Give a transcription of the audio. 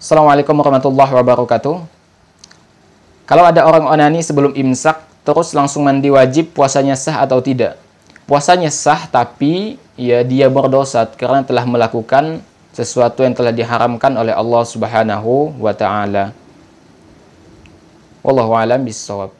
Assalamualaikum warahmatullahi wabarakatuh. Kalau ada orang onani sebelum imsak, terus langsung mandi wajib, puasanya sah atau tidak? Puasanya sah, tapi ya dia berdosa karena telah melakukan sesuatu yang telah diharamkan oleh Allah Subhanahu wa taala. Wallahu alam bisawab.